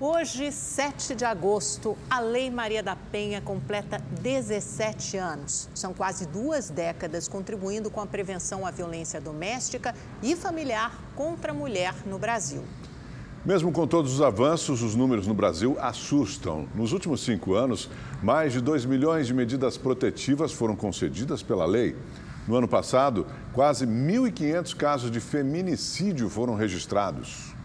Hoje, 7 de agosto, a Lei Maria da Penha completa 17 anos. São quase duas décadas contribuindo com a prevenção à violência doméstica e familiar contra a mulher no Brasil. Mesmo com todos os avanços, os números no Brasil assustam. Nos últimos cinco anos, mais de 2 milhões de medidas protetivas foram concedidas pela lei. No ano passado, quase 1.500 casos de feminicídio foram registrados.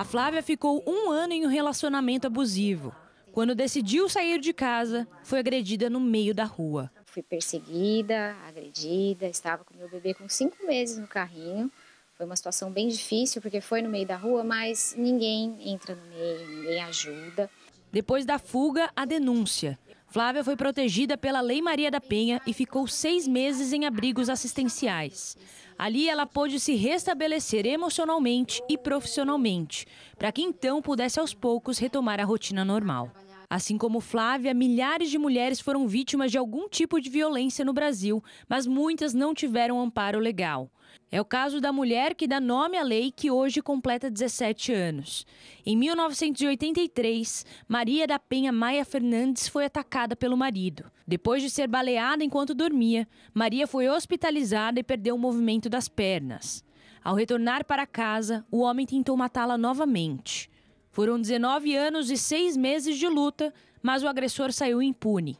A Flávia ficou um ano em um relacionamento abusivo. Quando decidiu sair de casa, foi agredida no meio da rua. Fui perseguida, agredida, estava com meu bebê com cinco meses no carrinho. Foi uma situação bem difícil, porque foi no meio da rua, mas ninguém entra no meio, ninguém ajuda. Depois da fuga, a denúncia. Flávia foi protegida pela Lei Maria da Penha e ficou seis meses em abrigos assistenciais. Ali ela pôde se restabelecer emocionalmente e profissionalmente, para que então pudesse aos poucos retomar a rotina normal. Assim como Flávia, milhares de mulheres foram vítimas de algum tipo de violência no Brasil, mas muitas não tiveram amparo legal. É o caso da mulher que dá nome à lei que hoje completa 17 anos. Em 1983, Maria da Penha Maia Fernandes foi atacada pelo marido. Depois de ser baleada enquanto dormia, Maria foi hospitalizada e perdeu o movimento das pernas. Ao retornar para casa, o homem tentou matá-la novamente. Foram 19 anos e 6 meses de luta, mas o agressor saiu impune.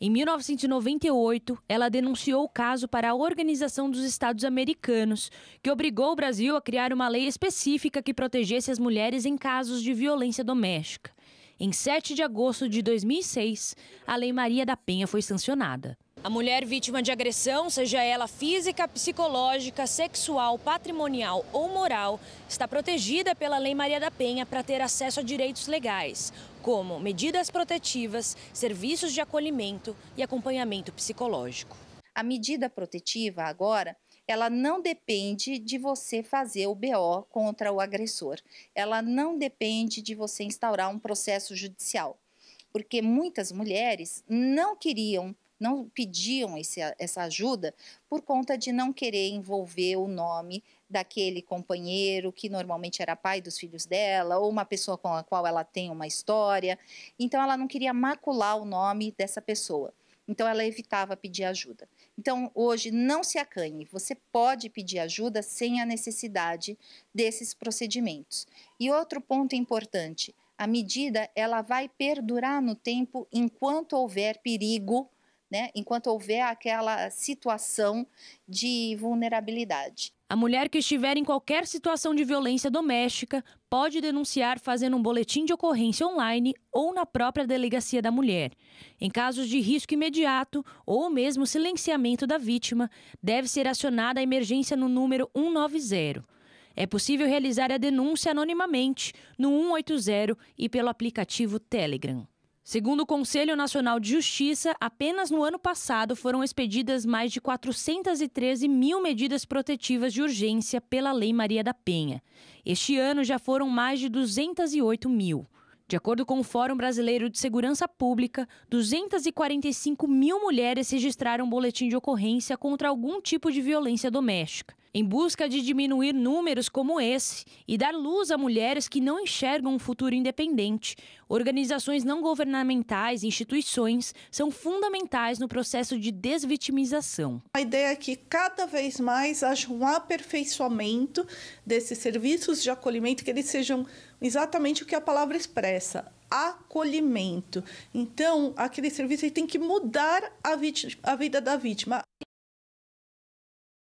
Em 1998, ela denunciou o caso para a Organização dos Estados Americanos, que obrigou o Brasil a criar uma lei específica que protegesse as mulheres em casos de violência doméstica. Em 7 de agosto de 2006, a Lei Maria da Penha foi sancionada. A mulher vítima de agressão, seja ela física, psicológica, sexual, patrimonial ou moral, está protegida pela Lei Maria da Penha para ter acesso a direitos legais, como medidas protetivas, serviços de acolhimento e acompanhamento psicológico. A medida protetiva agora, ela não depende de você fazer o BO contra o agressor. Ela não depende de você instaurar um processo judicial. Porque muitas mulheres não queriam não pediam esse, essa ajuda por conta de não querer envolver o nome daquele companheiro que normalmente era pai dos filhos dela ou uma pessoa com a qual ela tem uma história. Então ela não queria macular o nome dessa pessoa. Então ela evitava pedir ajuda. Então hoje não se acanhe, você pode pedir ajuda sem a necessidade desses procedimentos. E outro ponto importante, a medida ela vai perdurar no tempo enquanto houver perigo né, enquanto houver aquela situação de vulnerabilidade. A mulher que estiver em qualquer situação de violência doméstica pode denunciar fazendo um boletim de ocorrência online ou na própria delegacia da mulher. Em casos de risco imediato ou mesmo silenciamento da vítima, deve ser acionada a emergência no número 190. É possível realizar a denúncia anonimamente no 180 e pelo aplicativo Telegram. Segundo o Conselho Nacional de Justiça, apenas no ano passado foram expedidas mais de 413 mil medidas protetivas de urgência pela Lei Maria da Penha. Este ano já foram mais de 208 mil. De acordo com o Fórum Brasileiro de Segurança Pública, 245 mil mulheres registraram boletim de ocorrência contra algum tipo de violência doméstica em busca de diminuir números como esse e dar luz a mulheres que não enxergam um futuro independente. Organizações não governamentais e instituições são fundamentais no processo de desvitimização. A ideia é que cada vez mais haja um aperfeiçoamento desses serviços de acolhimento, que eles sejam exatamente o que a palavra expressa, acolhimento. Então, aquele serviço tem que mudar a, vítima, a, vida da vítima.